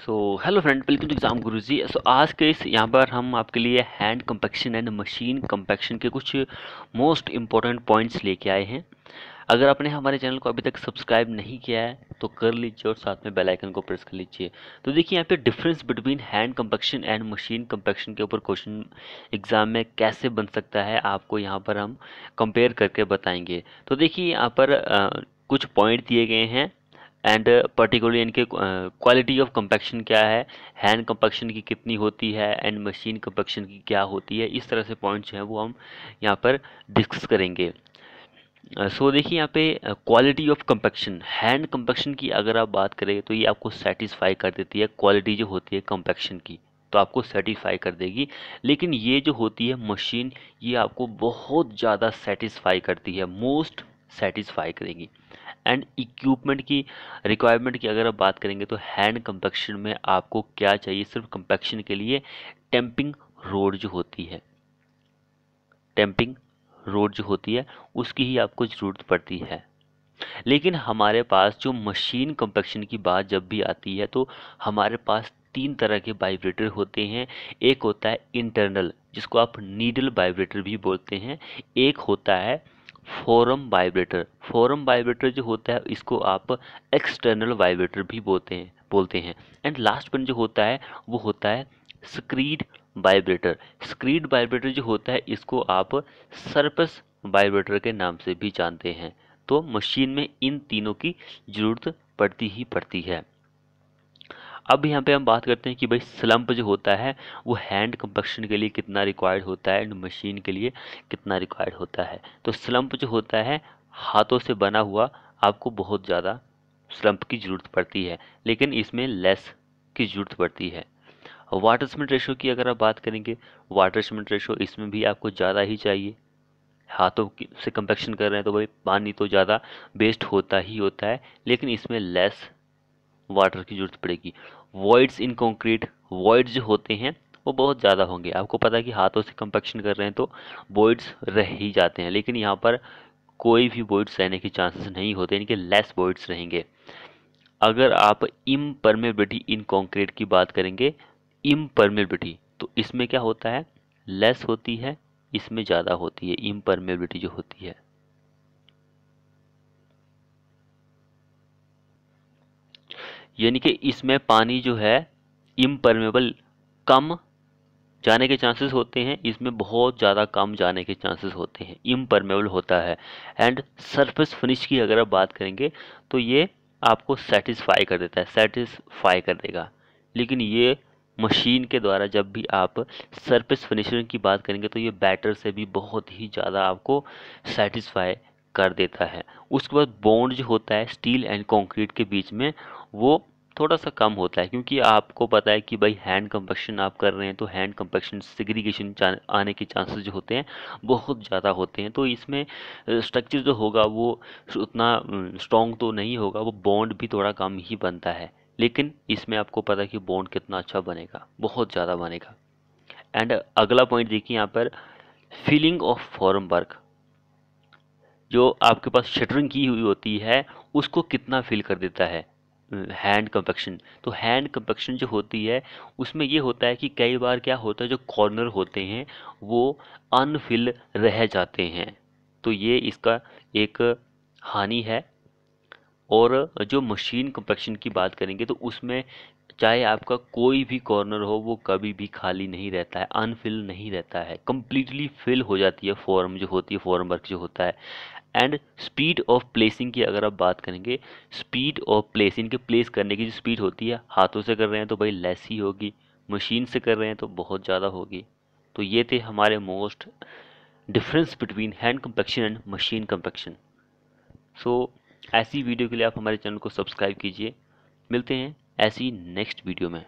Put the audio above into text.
so hello friend welcome to exam Guru ji सो आज के इस यहाँ पर हम आपके लिए hand compaction and machine compaction के कुछ मोस्ट इम्पॉर्टेंट पॉइंट्स लेके आए हैं अगर आपने हमारे चैनल को अभी तक सब्सक्राइब नहीं किया है तो कर लीजिए और साथ में बेल आइकन को प्रेस कर लीजिए तो देखिए यहाँ पे difference between hand compaction and machine compaction के ऊपर क्वेश्चन एग्ज़ाम में कैसे बन सकता है आपको यहाँ पर हम कंपेयर करके बताएंगे तो देखिए यहाँ पर आ, कुछ पॉइंट दिए गए हैं एंड पर्टिकुलरली uh, इनके क्वालिटी ऑफ कंपेक्शन क्या है हैंड कंपेक्शन की कितनी होती है एंड मशीन कंपेक्शन की क्या होती है इस तरह से पॉइंट्स हैं वो हम यहाँ पर डिस्कस करेंगे सो uh, so, देखिए यहाँ पे quality of compaction hand compaction की अगर आप बात करें तो ये आपको सेटिस्फाई कर देती है क्वालिटी जो होती है कंपेक्शन की तो आपको सेटिस्फाई कर देगी लेकिन ये जो होती है मशीन ये आपको बहुत ज़्यादा सेटिस्फाई करती है मोस्ट सेटिस्फाई करेगी एंड इक्विपमेंट की रिक्वायरमेंट की अगर आप बात करेंगे तो हैंड कंपेक्शन में आपको क्या चाहिए सिर्फ कंपेक्शन के लिए टेम्पिंग रोड जो होती है टेम्पिंग रोड जो होती है उसकी ही आपको ज़रूरत पड़ती है लेकिन हमारे पास जो मशीन कंपेक्शन की बात जब भी आती है तो हमारे पास तीन तरह के वाइब्रेटर होते हैं एक होता है इंटरनल जिसको आप नीडल वाइब्रेटर भी बोलते हैं एक होता है फोरम वाइब्रेटर फोरम वाइब्रेटर जो होता है इसको आप एक्सटर्नल वाइब्रेटर भी बोलते हैं बोलते हैं एंड लास्ट पॉइंट जो होता है वो होता है स्क्रीड वाइब्रेटर स्क्रीड वाइब्रेटर जो होता है इसको आप सर्पस वाइब्रेटर के नाम से भी जानते हैं तो मशीन में इन तीनों की ज़रूरत पड़ती ही पड़ती है अब यहाँ पे हम बात करते हैं कि भाई स्लम्प जो होता है वो हैंड कंपक्शन के लिए कितना रिक्वायर्ड होता है एंड मशीन के लिए कितना रिक्वायर्ड होता है तो स्लम्प जो होता है हाथों से बना हुआ आपको बहुत ज़्यादा स्लम्प की ज़रूरत पड़ती है लेकिन इसमें लेस की ज़रूरत पड़ती है वाटर सीमेंट रेशो की अगर आप बात करेंगे वाटर सीमेंट रेशो इसमें भी आपको ज़्यादा ही चाहिए हाथों से कंपेक्शन कर रहे हैं तो भाई पानी तो ज़्यादा वेस्ट होता ही होता है लेकिन इसमें लेस वाटर की जरूरत पड़ेगी वॉइड्स इन कंक्रीट वॉइड्स जो होते हैं वो बहुत ज़्यादा होंगे आपको पता है कि हाथों से कंपेक्शन कर रहे हैं तो वॉइड्स रह ही जाते हैं लेकिन यहाँ पर कोई भी वॉइड्स रहने के चांसेस नहीं होते इनके लेस वॉइड्स रहेंगे अगर आप इम्परमेबिलिटी इन कॉन्क्रीट की बात करेंगे इम्परमेबिलिटी तो इसमें क्या होता है लेस होती है इसमें ज़्यादा होती है इम्परमेबिलिटी जो होती है यानी कि इसमें पानी जो है इम्परमेबल कम जाने के चांसेस होते हैं इसमें बहुत ज़्यादा कम जाने के चांसेस होते हैं इम्परमेबल होता है एंड सरफेस फिनिश की अगर आप बात करेंगे तो ये आपको सेटिस्फाई कर देता है सेटिस्फाई कर देगा लेकिन ये मशीन के द्वारा जब भी आप सरफेस फिनिशिंग की बात करेंगे तो ये बैटर से भी बहुत ही ज़्यादा आपको सेटिस्फाई कर देता है उसके बाद बॉन्ड जो होता है स्टील एंड कंक्रीट के बीच में वो थोड़ा सा कम होता है क्योंकि आपको पता है कि भाई हैंड कंपक्शन आप कर रहे हैं तो हैंड कंपक्शन सिग्रीगेशन आने के चांसेस जो होते हैं बहुत ज़्यादा होते हैं तो इसमें स्ट्रक्चर जो होगा वो उतना स्ट्रॉन्ग तो नहीं होगा वो बॉन्ड भी थोड़ा कम ही बनता है लेकिन इसमें आपको पता है कि बॉन्ड कितना अच्छा बनेगा बहुत ज़्यादा बनेगा एंड अगला पॉइंट देखिए यहाँ पर फीलिंग ऑफ फॉर्म वर्क जो आपके पास शटरिंग की हुई होती है उसको कितना फील कर देता है हैंड कंपेक्शन तो हैंड कंपेक्शन जो होती है उसमें ये होता है कि कई बार क्या होता है जो कॉर्नर होते हैं वो अनफिल रह जाते हैं तो ये इसका एक हानि है और जो मशीन कंपेक्शन की बात करेंगे तो उसमें चाहे आपका कोई भी कॉर्नर हो वो कभी भी खाली नहीं रहता है अनफिल नहीं रहता है कम्प्लीटली फिल हो जाती है फॉर्म जो होती है फॉर्म वर्क जो होता है एंड स्पीड ऑफ प्लेसिंग की अगर आप बात करेंगे स्पीड ऑफ प्लेसिंग के प्लेस करने की जो स्पीड होती है हाथों से कर रहे हैं तो भाई लेस ही होगी मशीन से कर रहे हैं तो बहुत ज़्यादा होगी तो ये थे हमारे most difference between hand compaction and machine compaction so ऐसी वीडियो के लिए आप हमारे चैनल को सब्सक्राइब कीजिए मिलते हैं ऐसी नेक्स्ट वीडियो में